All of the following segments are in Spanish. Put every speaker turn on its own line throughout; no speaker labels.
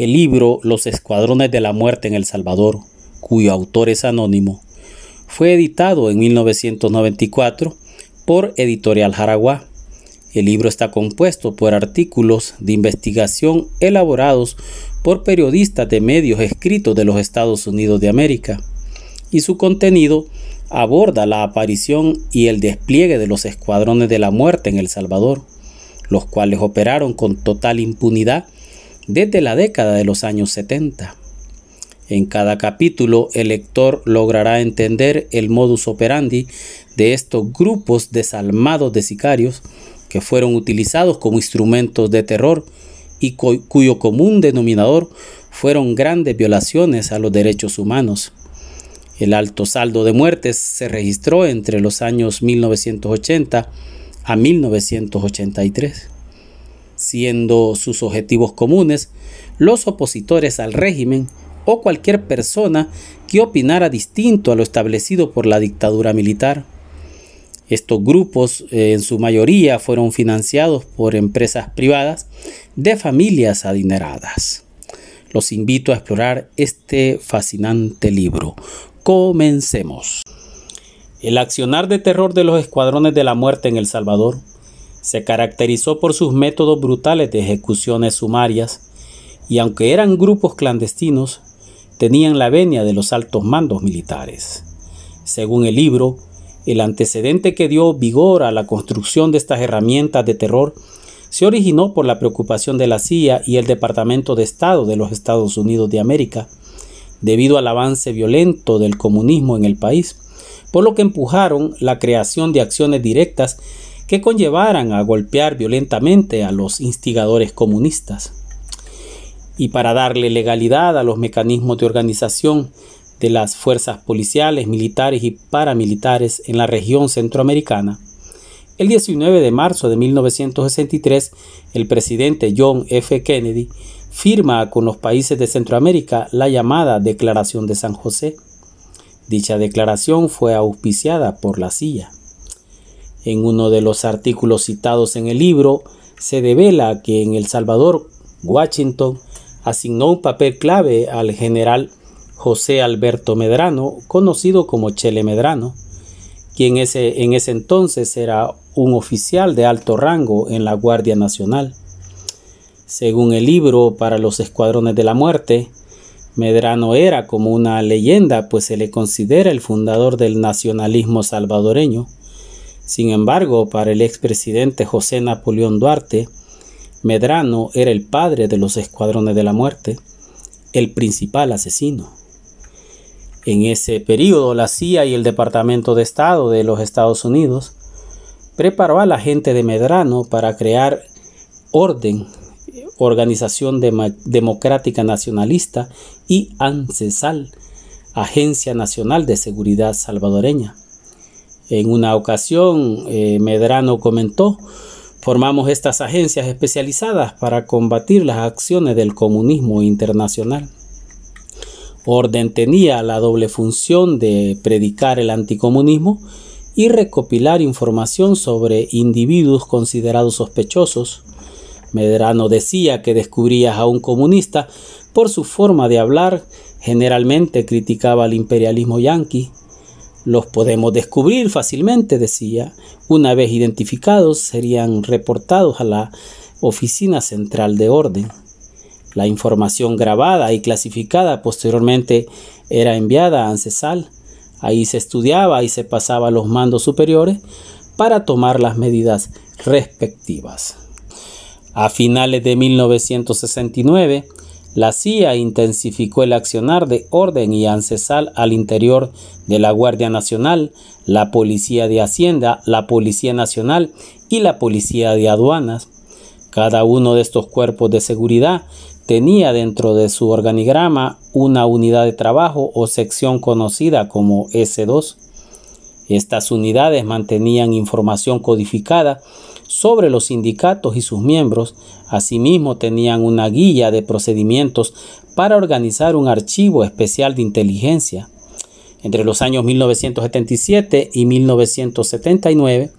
El libro Los Escuadrones de la Muerte en El Salvador, cuyo autor es anónimo, fue editado en 1994 por Editorial Jaraguá. El libro está compuesto por artículos de investigación elaborados por periodistas de medios escritos de los Estados Unidos de América y su contenido aborda la aparición y el despliegue de los escuadrones de la muerte en El Salvador, los cuales operaron con total impunidad desde la década de los años 70. En cada capítulo el lector logrará entender el modus operandi de estos grupos desalmados de sicarios que fueron utilizados como instrumentos de terror y cuyo común denominador fueron grandes violaciones a los derechos humanos. El alto saldo de muertes se registró entre los años 1980 a 1983 siendo sus objetivos comunes los opositores al régimen o cualquier persona que opinara distinto a lo establecido por la dictadura militar. Estos grupos eh, en su mayoría fueron financiados por empresas privadas de familias adineradas. Los invito a explorar este fascinante libro. Comencemos. El accionar de terror de los escuadrones de la muerte en El Salvador se caracterizó por sus métodos brutales de ejecuciones sumarias y aunque eran grupos clandestinos, tenían la venia de los altos mandos militares. Según el libro, el antecedente que dio vigor a la construcción de estas herramientas de terror se originó por la preocupación de la CIA y el Departamento de Estado de los Estados Unidos de América, debido al avance violento del comunismo en el país, por lo que empujaron la creación de acciones directas que conllevaran a golpear violentamente a los instigadores comunistas. Y para darle legalidad a los mecanismos de organización de las fuerzas policiales, militares y paramilitares en la región centroamericana, el 19 de marzo de 1963, el presidente John F. Kennedy firma con los países de Centroamérica la llamada Declaración de San José. Dicha declaración fue auspiciada por la CIA. En uno de los artículos citados en el libro, se devela que en El Salvador, Washington asignó un papel clave al general José Alberto Medrano, conocido como Chele Medrano, quien en ese entonces era un oficial de alto rango en la Guardia Nacional. Según el libro para los Escuadrones de la Muerte, Medrano era como una leyenda, pues se le considera el fundador del nacionalismo salvadoreño. Sin embargo, para el expresidente José Napoleón Duarte, Medrano era el padre de los escuadrones de la muerte, el principal asesino. En ese periodo, la CIA y el Departamento de Estado de los Estados Unidos preparó a la gente de Medrano para crear orden, organización democrática nacionalista y Ancesal, Agencia Nacional de Seguridad Salvadoreña. En una ocasión, eh, Medrano comentó, formamos estas agencias especializadas para combatir las acciones del comunismo internacional. Orden tenía la doble función de predicar el anticomunismo y recopilar información sobre individuos considerados sospechosos. Medrano decía que descubrías a un comunista por su forma de hablar, generalmente criticaba al imperialismo yanqui, los podemos descubrir fácilmente, decía. Una vez identificados, serían reportados a la Oficina Central de Orden. La información grabada y clasificada posteriormente era enviada a Ancesal. Ahí se estudiaba y se pasaba a los mandos superiores para tomar las medidas respectivas. A finales de 1969, la CIA intensificó el accionar de orden y ancestral al interior de la Guardia Nacional, la Policía de Hacienda, la Policía Nacional y la Policía de Aduanas. Cada uno de estos cuerpos de seguridad tenía dentro de su organigrama una unidad de trabajo o sección conocida como S2. Estas unidades mantenían información codificada sobre los sindicatos y sus miembros. Asimismo, tenían una guía de procedimientos para organizar un archivo especial de inteligencia. Entre los años 1977 y 1979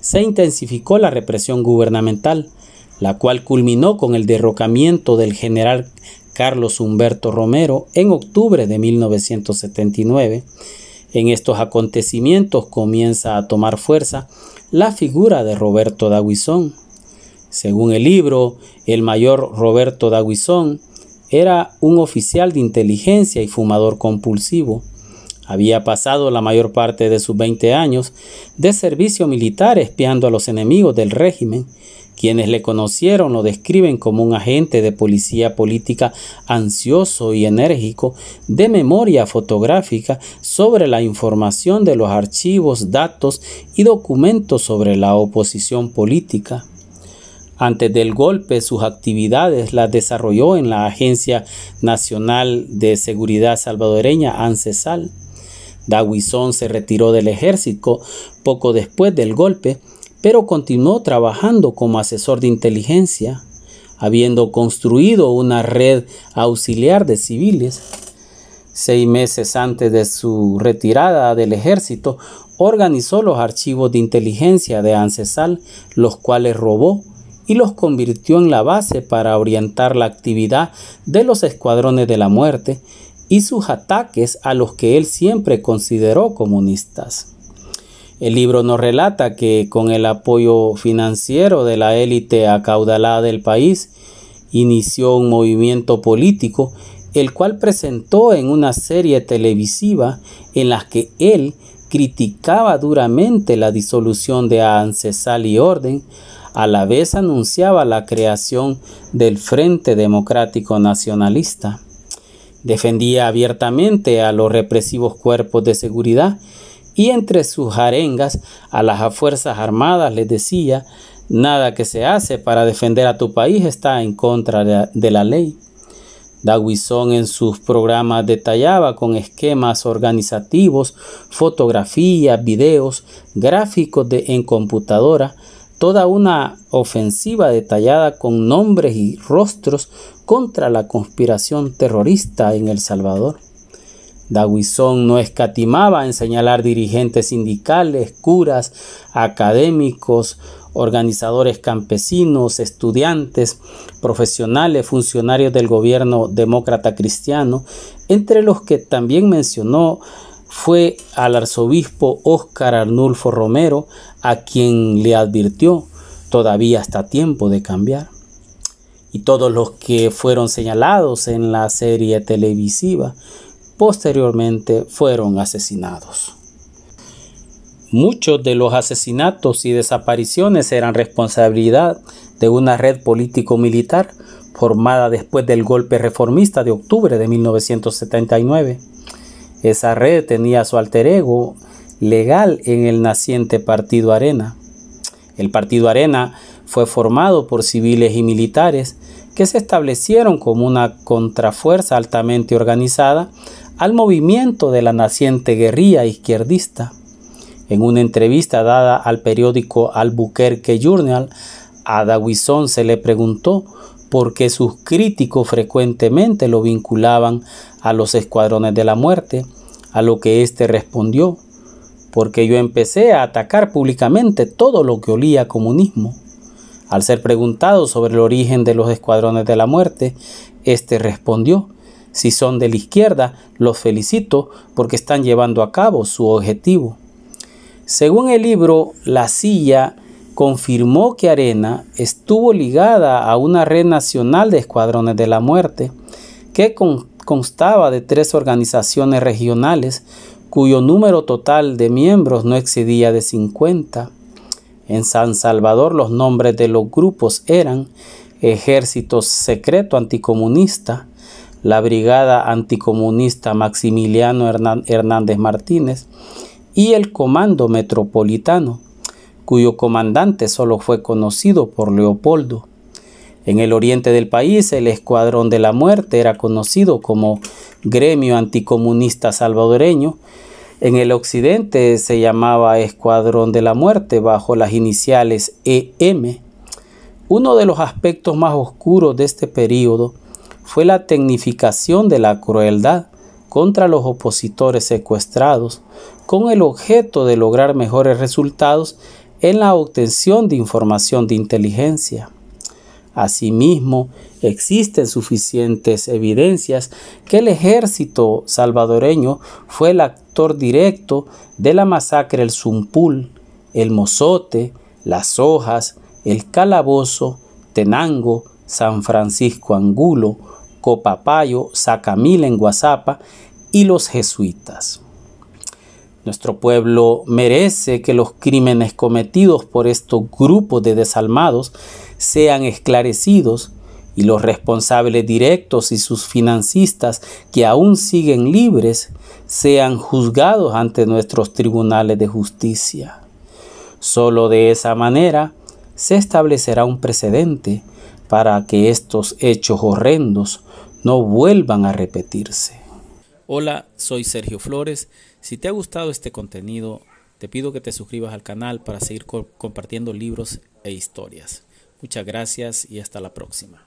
se intensificó la represión gubernamental, la cual culminó con el derrocamiento del general Carlos Humberto Romero en octubre de 1979. En estos acontecimientos comienza a tomar fuerza la figura de Roberto Daguizón. Según el libro, el mayor Roberto Daguizón era un oficial de inteligencia y fumador compulsivo. Había pasado la mayor parte de sus 20 años de servicio militar espiando a los enemigos del régimen quienes le conocieron lo describen como un agente de policía política ansioso y enérgico de memoria fotográfica sobre la información de los archivos, datos y documentos sobre la oposición política. Antes del golpe, sus actividades las desarrolló en la Agencia Nacional de Seguridad Salvadoreña, ANSESAL. Dawison se retiró del ejército poco después del golpe pero continuó trabajando como asesor de inteligencia, habiendo construido una red auxiliar de civiles. Seis meses antes de su retirada del ejército, organizó los archivos de inteligencia de Ancesal, los cuales robó y los convirtió en la base para orientar la actividad de los escuadrones de la muerte y sus ataques a los que él siempre consideró comunistas. El libro nos relata que con el apoyo financiero de la élite acaudalada del país, inició un movimiento político, el cual presentó en una serie televisiva en la que él criticaba duramente la disolución de Ancesal y Orden, a la vez anunciaba la creación del Frente Democrático Nacionalista. Defendía abiertamente a los represivos cuerpos de seguridad y entre sus arengas a las Fuerzas Armadas les decía, nada que se hace para defender a tu país está en contra de, la ley. Dawison en sus programas detallaba con esquemas organizativos, fotografías, videos, gráficos de, en computadora, toda una ofensiva detallada con nombres y rostros contra la conspiración terrorista en El Salvador. Dawison no escatimaba en señalar dirigentes sindicales, curas, académicos, organizadores campesinos, estudiantes, profesionales, funcionarios del gobierno demócrata cristiano, entre los que también mencionó fue al arzobispo Óscar Arnulfo Romero, a quien le advirtió, todavía está tiempo de cambiar. Y todos los que fueron señalados en la serie televisiva, posteriormente fueron asesinados. Muchos de los asesinatos y desapariciones eran responsabilidad de una red político-militar formada después del golpe reformista de octubre de 1979. Esa red tenía su alter ego legal en el naciente Partido Arena. El Partido Arena fue formado por civiles y militares que se establecieron como una contrafuerza altamente organizada al movimiento de la naciente guerrilla izquierdista. En una entrevista dada al periódico Albuquerque Journal, a se le preguntó por qué sus críticos frecuentemente lo vinculaban a los escuadrones de la muerte, a lo que éste respondió, porque yo empecé a atacar públicamente todo lo que olía a comunismo. Al ser preguntado sobre el origen de los escuadrones de la muerte, éste respondió, si son de la izquierda, los felicito porque están llevando a cabo su objetivo. Según el libro, la silla confirmó que Arena estuvo ligada a una red nacional de escuadrones de la muerte, que constaba de tres organizaciones regionales, cuyo número total de miembros no excedía de 50. En San Salvador los nombres de los grupos eran Ejército Secreto Anticomunista, la Brigada Anticomunista Maximiliano Hernández Martínez y el Comando Metropolitano, cuyo comandante solo fue conocido por Leopoldo. En el oriente del país, el Escuadrón de la Muerte era conocido como Gremio Anticomunista Salvadoreño. En el occidente se llamaba Escuadrón de la Muerte bajo las iniciales EM. Uno de los aspectos más oscuros de este periodo fue la tecnificación de la crueldad contra los opositores secuestrados con el objeto de lograr mejores resultados en la obtención de información de inteligencia. Asimismo, existen suficientes evidencias que el ejército salvadoreño fue el actor directo de la masacre El Zumpul, El Mozote, Las Hojas, El Calabozo, Tenango, San Francisco Angulo, Copapayo, Sacamil en Guazapa y los jesuitas. Nuestro pueblo merece que los crímenes cometidos por estos grupos de desalmados sean esclarecidos y los responsables directos y sus financistas que aún siguen libres sean juzgados ante nuestros tribunales de justicia. Solo de esa manera se establecerá un precedente para que estos hechos horrendos no vuelvan a repetirse. Hola, soy Sergio Flores. Si te ha gustado este contenido, te pido que te suscribas al canal para seguir compartiendo libros e historias. Muchas gracias y hasta la próxima.